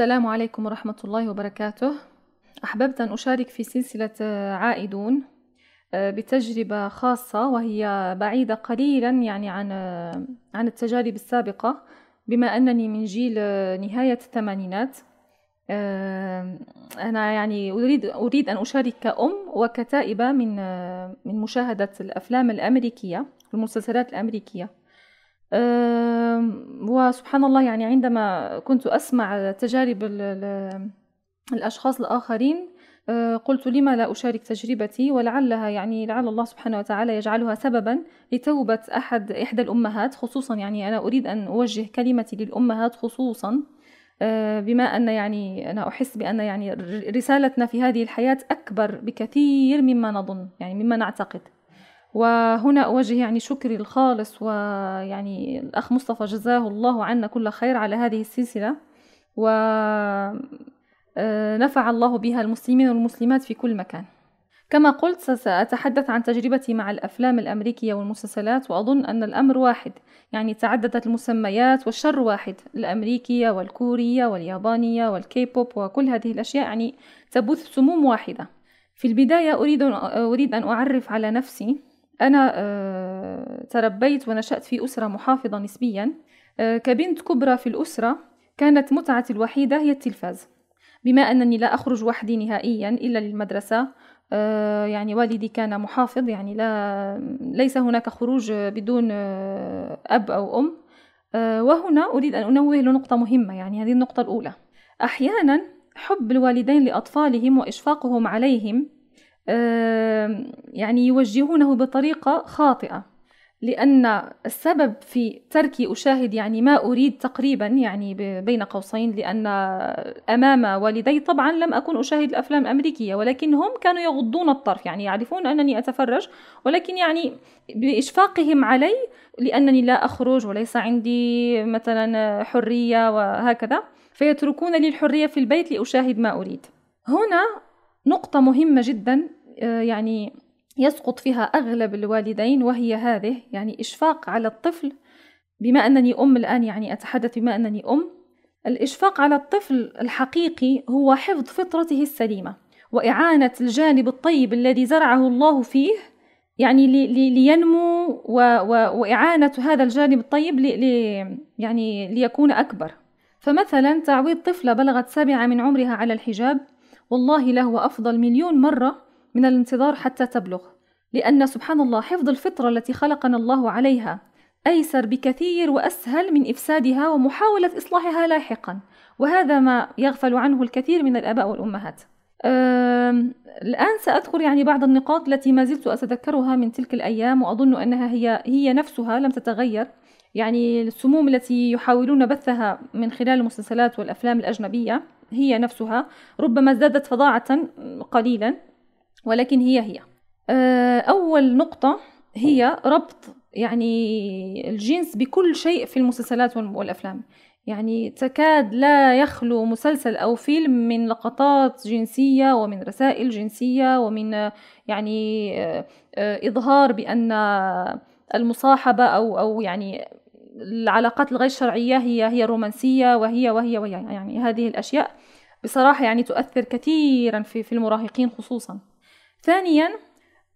السلام عليكم ورحمة الله وبركاته أحببت أن أشارك في سلسلة آه، عائدون آه، بتجربة خاصة وهي بعيدة قليلا يعني عن آه، عن التجارب السابقة بما أنني من جيل نهاية الثمانينات أنا يعني أريد أريد أن أشارك كأم وكتائبة من من مشاهدة الأفلام الأمريكية والمسلسلات الأمريكية وسبحان الله يعني عندما كنت أسمع تجارب الأشخاص الآخرين آه، قلت لما لا أشارك تجربتي ولعلها يعني لعل الله سبحانه وتعالى يجعلها سببا لتوبة أحد إحدى الأمهات خصوصا يعني أنا أريد أن أوجه كلمتي للأمهات خصوصا آه، بما أن يعني أنا أحس بأن يعني رسالتنا في هذه الحياة أكبر بكثير مما نظن يعني مما نعتقد وهنا أوجه يعني شكري الخالص ويعني الأخ مصطفى جزاه الله عنا كل خير على هذه السلسلة و آه، نفع الله بها المسلمين والمسلمات في كل مكان كما قلت سأتحدث عن تجربتي مع الأفلام الأمريكية والمسلسلات وأظن أن الأمر واحد يعني تعددت المسميات والشر واحد الأمريكية والكورية واليابانية والكيبوب وكل هذه الأشياء يعني تبث سموم واحدة في البداية أريد أن أعرف على نفسي أنا آه، تربيت ونشأت في أسرة محافظة نسبيا آه، كبنت كبرى في الأسرة كانت متعتي الوحيدة هي التلفاز بما أنني لا أخرج وحدي نهائيا إلا للمدرسة آه، يعني والدي كان محافظ يعني لا ليس هناك خروج بدون أب أو أم وهنا أريد أن أنوه لنقطة مهمة يعني هذه النقطة الأولى أحيانا حب الوالدين لأطفالهم وإشفاقهم عليهم يعني يوجهونه بطريقة خاطئة لأن السبب في تركي أشاهد يعني ما أريد تقريبا يعني بين قوسين لأن أمام والدي طبعا لم أكن أشاهد الأفلام الأمريكية ولكن هم كانوا يغضون الطرف يعني يعرفون أنني أتفرج ولكن يعني بإشفاقهم علي لأنني لا أخرج وليس عندي مثلا حرية وهكذا فيتركون لي الحرية في البيت لأشاهد ما أريد هنا نقطة مهمة جدا آه، يعني يسقط فيها أغلب الوالدين وهي هذه يعني إشفاق على الطفل بما أنني أم الآن يعني أتحدث بما أنني أم الإشفاق على الطفل الحقيقي هو حفظ فطرته السليمة وإعانة الجانب الطيب الذي زرعه الله فيه يعني لي لينمو و و وإعانة هذا الجانب الطيب لي يعني ليكون أكبر فمثلا تعويض طفلة بلغت سابعة من عمرها على الحجاب والله لهو أفضل مليون مرة من الانتظار حتى تبلغ لأن سبحان الله حفظ الفطرة التي خلقنا الله عليها أيسر بكثير وأسهل من إفسادها ومحاولة إصلاحها لاحقا وهذا ما يغفل عنه الكثير من الآباء والأمهات الآن سأذكر يعني بعض النقاط التي ما زلت أتذكرها من تلك الأيام وأظن أنها هي هي نفسها لم تتغير يعني السموم التي يحاولون بثها من خلال المسلسلات والأفلام الأجنبية هي نفسها ربما ازدادت فظاعة قليلا ولكن هي هي آه، أول نقطة هي ربط يعني الجنس بكل شيء في المسلسلات والأفلام يعني تكاد لا يخلو مسلسل أو فيلم من لقطات جنسية ومن رسائل جنسية ومن يعني آه، إظهار بأن المصاحبة أو أو يعني العلاقات الغير شرعية هي هي رومانسية وهي وهي وهي يعني هذه الأشياء بصراحة يعني تؤثر كثيرا في في المراهقين خصوصا ثانيا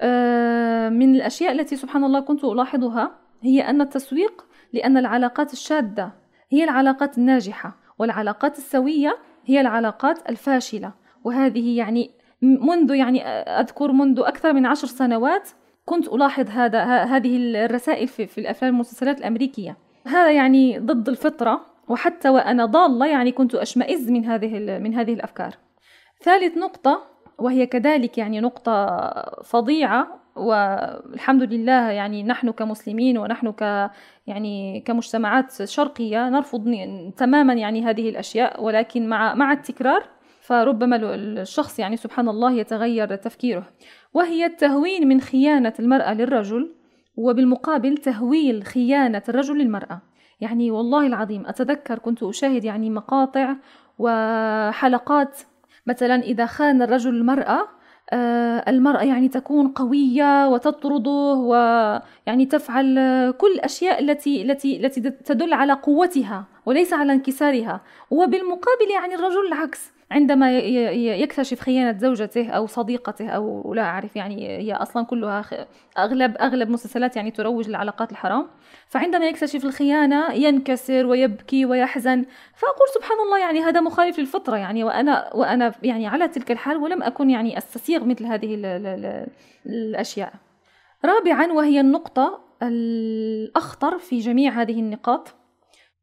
آه، من الأشياء التي سبحان الله كنت ألاحظها هي أن التسويق لأن العلاقات الشادة هي العلاقات الناجحة والعلاقات السوية هي العلاقات الفاشلة وهذه يعني منذ يعني أذكر منذ أكثر من عشر سنوات كنت ألاحظ هذا هذه الرسائل في, في الأفلام والمسلسلات الأمريكية هذا يعني ضد الفطرة وحتى وأنا ضالة يعني كنت أشمئز من هذه من هذه الأفكار ثالث نقطة وهي كذلك يعني نقطة فظيعة والحمد لله يعني نحن كمسلمين ونحن ك يعني كمجتمعات شرقية نرفض تماما يعني هذه الأشياء ولكن مع مع التكرار فربما الشخص يعني سبحان الله يتغير تفكيره وهي التهوين من خيانة المرأة للرجل وبالمقابل تهويل خيانة الرجل للمرأة يعني والله العظيم أتذكر كنت أشاهد يعني مقاطع وحلقات مثلا إذا خان الرجل المرأة آه، المرأة يعني تكون قوية وتطرده ويعني تفعل كل الأشياء التي التي التي تدل على قوتها وليس على انكسارها وبالمقابل يعني الرجل العكس عندما يكتشف خيانة زوجته أو صديقته أو لا أعرف يعني هي أصلا كلها أغلب أغلب مسلسلات يعني تروج للعلاقات الحرام فعندما يكتشف الخيانة ينكسر ويبكي ويحزن فأقول سبحان الله يعني هذا مخالف للفطرة يعني وأنا وأنا يعني على تلك الحال ولم أكن يعني أستسيغ مثل هذه ال ال ال الأشياء رابعا وهي النقطة الأخطر في جميع هذه النقاط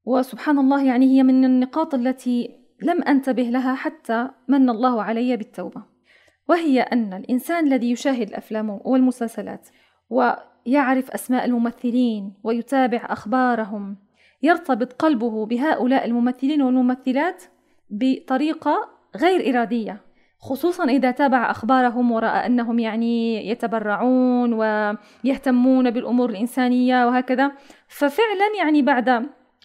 وسبحان الله يعني هي من النقاط التي لم أنتبه لها حتى من الله علي بالتوبة وهي أن الإنسان الذي يشاهد الأفلام والمسلسلات ويعرف أسماء الممثلين ويتابع أخبارهم يرتبط قلبه بهؤلاء الممثلين والممثلات بطريقة غير إرادية خصوصا إذا تابع أخبارهم ورأى أنهم يعني يتبرعون ويهتمون بالأمور الإنسانية وهكذا ففعلا يعني بعد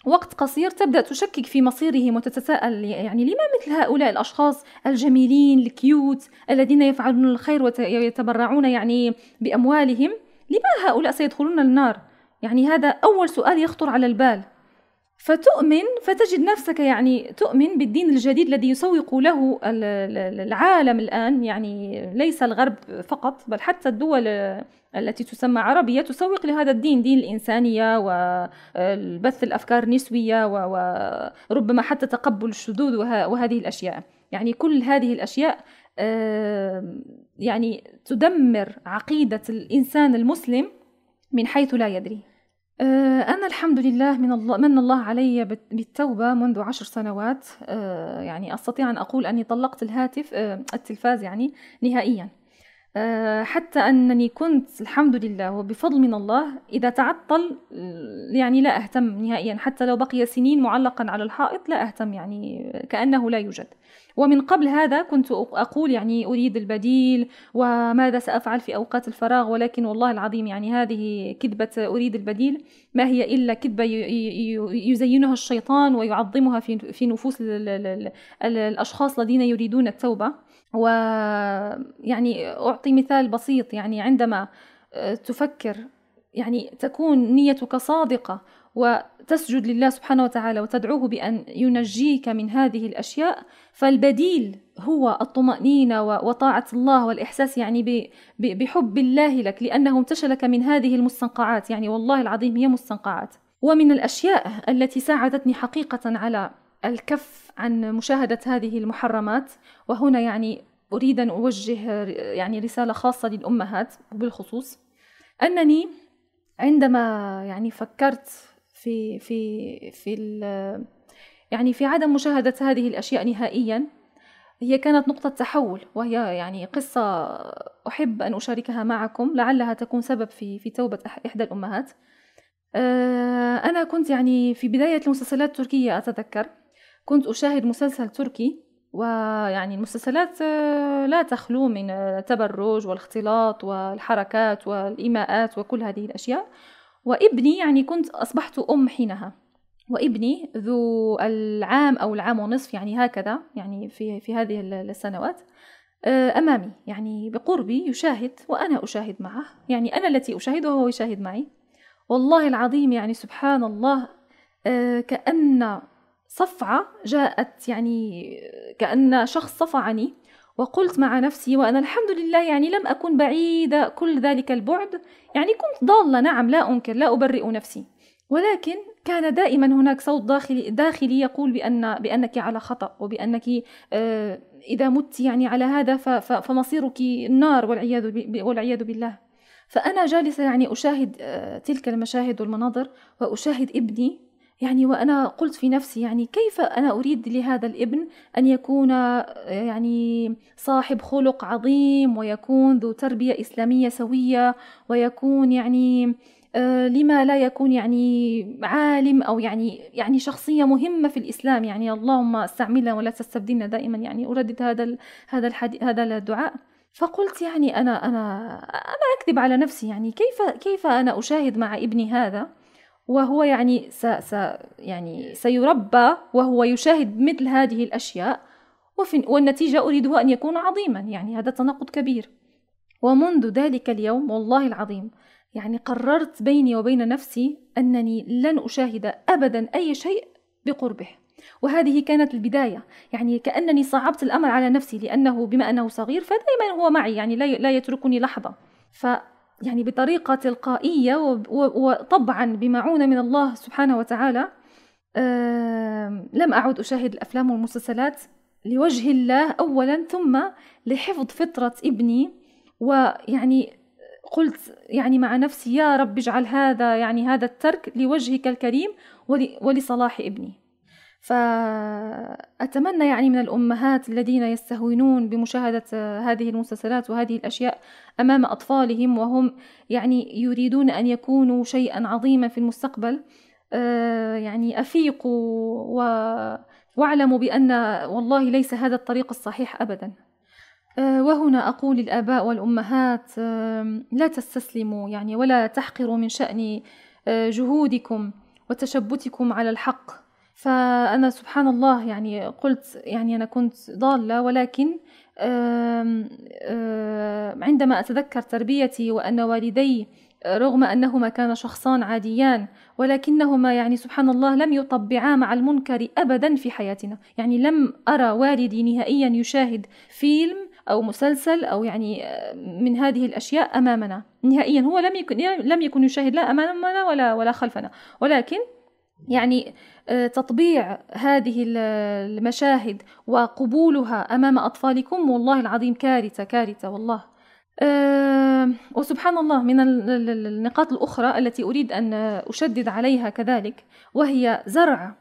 وقت قصير تبدأ تشكك في مصيرهم وتتساءل يعني لما مثل هؤلاء الأشخاص الجميلين الكيوت الذين يفعلون الخير ويتبرعون يعني بأموالهم لما هؤلاء سيدخلون النار يعني هذا أول سؤال يخطر على البال فتؤمن فتجد نفسك يعني تؤمن بالدين الجديد الذي يسوق له العالم الآن يعني ليس الغرب فقط بل حتى الدول التي تسمى عربية تسوق لهذا الدين دين الإنسانية وبث الأفكار النسوية وربما حتى تقبل الشذوذ وهذه الأشياء يعني كل هذه الأشياء يعني تدمر عقيدة الإنسان المسلم من حيث لا يدري آه، أنا الحمد لله من الله من الله علي بالتوبة منذ عشر سنوات آه، يعني أستطيع أن أقول أني طلقت الهاتف آه، التلفاز يعني نهائياً آه، حتى أنني كنت الحمد لله وبفضل من الله إذا تعطل يعني لا أهتم نهائيا حتى لو بقي سنين معلقا على الحائط لا أهتم يعني كأنه لا يوجد ومن قبل هذا كنت أقول يعني أريد البديل وماذا سأفعل في أوقات الفراغ ولكن والله العظيم يعني هذه كذبة أريد البديل ما هي إلا كذبة يزينها الشيطان ويعظمها في نفوس الأشخاص الذين يريدون التوبة ويعني أعطي مثال بسيط يعني عندما آه، تفكر يعني تكون نيتك صادقة وتسجد لله سبحانه وتعالى وتدعوه بأن ينجيك من هذه الأشياء فالبديل هو الطمأنينة وطاعة الله والإحساس يعني بحب الله لك لأنه امتشلك من هذه المستنقعات يعني والله العظيم هي مستنقعات ومن الأشياء التي ساعدتني حقيقة على الكف عن مشاهدة هذه المحرمات وهنا يعني أريد أن أوجه يعني رسالة خاصة للأمهات وبالخصوص أنني عندما يعني فكرت في في في يعني في عدم مشاهدة هذه الأشياء نهائيا هي كانت نقطة تحول وهي يعني قصة أحب أن أشاركها معكم لعلها تكون سبب في في توبة إحدى الأمهات آه، أنا كنت يعني في بداية المسلسلات التركية أتذكر كنت أشاهد مسلسل تركي ويعني المسلسلات آه، لا تخلو من آه، التبرج والاختلاط والحركات والإيماءات وكل هذه الأشياء وابني يعني كنت أصبحت أم حينها وابني ذو العام أو العام ونصف يعني هكذا يعني في, في هذه السنوات آه، أمامي يعني بقربي يشاهد وأنا أشاهد معه يعني أنا التي أشاهد وهو يشاهد معي والله العظيم يعني سبحان الله كأن صفعة جاءت يعني كأن شخص صفعني وقلت مع نفسي وأنا الحمد لله يعني لم أكن بعيدة كل ذلك البعد يعني كنت ضالة نعم لا أنكر لا أبرئ نفسي ولكن كان دائما هناك صوت داخلي, داخلي يقول بأن بأنك على خطأ وبأنك آه، إذا مت يعني على هذا فمصيرك النار والعياذ, بالله فأنا جالسة يعني أشاهد آه، تلك المشاهد والمناظر وأشاهد ابني يعني وأنا قلت في نفسي يعني كيف أنا أريد لهذا الابن أن يكون آه، يعني صاحب خلق عظيم ويكون ذو تربية إسلامية سوية ويكون يعني آه، لما لا يكون يعني عالم او يعني يعني شخصيه مهمه في الاسلام يعني اللهم استعملنا ولا تستبدلنا دائما يعني اردد هذا هذا هذا الدعاء فقلت يعني انا انا انا اكذب على نفسي يعني كيف كيف انا اشاهد مع ابني هذا وهو يعني س س يعني سيربى وهو يشاهد مثل هذه الأشياء وفي والنتيجة أريدها أن يكون عظيما يعني هذا تناقض كبير ومنذ ذلك اليوم والله العظيم يعني قررت بيني وبين نفسي أنني لن أشاهد أبدا أي شيء بقربه وهذه كانت البداية يعني كأنني صعبت الأمر على نفسي لأنه بما أنه صغير فدائما هو معي يعني لا يتركني لحظة ف يعني بطريقة تلقائية وطبعا بمعونة من الله سبحانه وتعالى لم أعد أشاهد الأفلام والمسلسلات لوجه الله أولا ثم لحفظ فطرة ابني ويعني قلت يعني مع نفسي يا رب اجعل هذا يعني هذا الترك لوجهك الكريم ولصلاح ابني فأتمنى يعني من الأمهات الذين يستهونون بمشاهدة هذه المسلسلات وهذه الأشياء أمام أطفالهم وهم يعني يريدون أن يكونوا شيئا عظيما في المستقبل آه، يعني أفيقوا و... واعلموا بأن والله ليس هذا الطريق الصحيح أبدا آه، وهنا أقول للآباء والأمهات آه، لا تستسلموا يعني ولا تحقروا من شأن جهودكم وتشبتكم على الحق فأنا سبحان الله يعني قلت يعني أنا كنت ضالة ولكن عندما أتذكر تربيتي وأن والدي رغم أنهما كان شخصان عاديان ولكنهما يعني سبحان الله لم يطبعا مع المنكر أبدا في حياتنا يعني لم أرى والدي نهائيا يشاهد فيلم أو مسلسل أو يعني من هذه الأشياء أمامنا نهائيا هو لم يكن لم يكن يشاهد لا أمامنا ولا ولا خلفنا ولكن يعني آه، تطبيع هذه المشاهد وقبولها أمام أطفالكم والله العظيم كارثة كارثة والله آه، وسبحان الله من النقاط الأخرى التي أريد أن أشدد عليها كذلك وهي زرع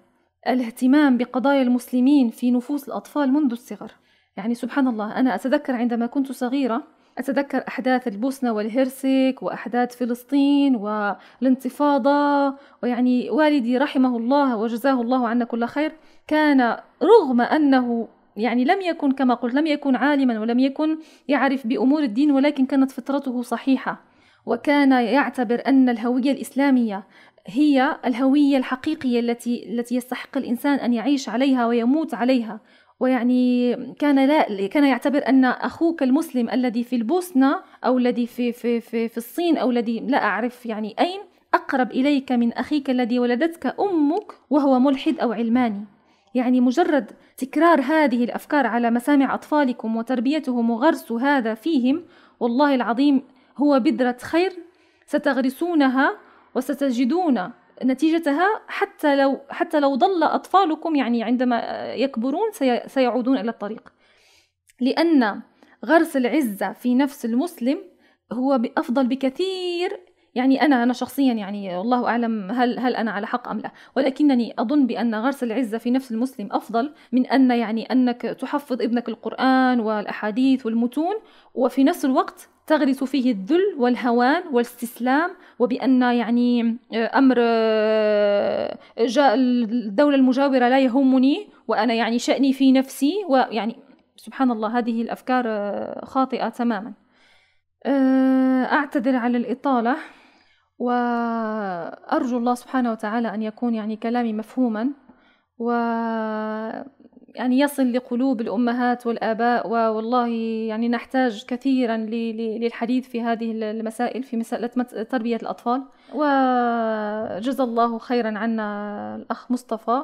الاهتمام بقضايا المسلمين في نفوس الأطفال منذ الصغر يعني سبحان الله أنا أتذكر عندما كنت صغيرة أتذكر أحداث البوسنة والهرسك وأحداث فلسطين والانتفاضة ويعني والدي رحمه الله وجزاه الله عنا كل خير كان رغم أنه يعني لم يكن كما قلت لم يكن عالما ولم يكن يعرف بأمور الدين ولكن كانت فطرته صحيحة وكان يعتبر أن الهوية الإسلامية هي الهوية الحقيقية التي التي يستحق الإنسان أن يعيش عليها ويموت عليها ويعني كان لا كان يعتبر ان اخوك المسلم الذي في البوسنه او الذي في في في, في الصين او الذي لا اعرف يعني اين اقرب اليك من اخيك الذي ولدتك امك وهو ملحد او علماني يعني مجرد تكرار هذه الافكار على مسامع اطفالكم وتربيتهم وغرس هذا فيهم والله العظيم هو بذره خير ستغرسونها وستجدون نتيجتها حتى لو حتى لو ظل أطفالكم يعني عندما يكبرون سيعودون إلى الطريق لأن غرس العزة في نفس المسلم هو أفضل بكثير يعني أنا أنا شخصيا يعني والله أعلم هل هل أنا على حق أم لا ولكنني أظن بأن غرس العزة في نفس المسلم أفضل من أن يعني أنك تحفظ ابنك القرآن والأحاديث والمتون وفي نفس الوقت تغرس فيه الذل والهوان والاستسلام وبأن يعني آه، أمر آه، جاء الدولة المجاورة لا يهمني وأنا يعني شأني في نفسي ويعني سبحان الله هذه الأفكار آه، خاطئة تماما أعتذر على الإطالة وأرجو الله سبحانه وتعالى أن يكون يعني كلامي مفهوما و يعني يصل لقلوب الأمهات والآباء والله يعني نحتاج كثيرا للحديث في هذه المسائل في مسألة تربية الأطفال وجزا الله خيرا عنا الأخ مصطفى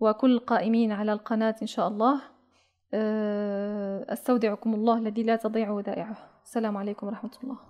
وكل القائمين على القناة إن شاء الله أه، أستودعكم الله الذي لا تضيع ودائعه السلام عليكم ورحمة الله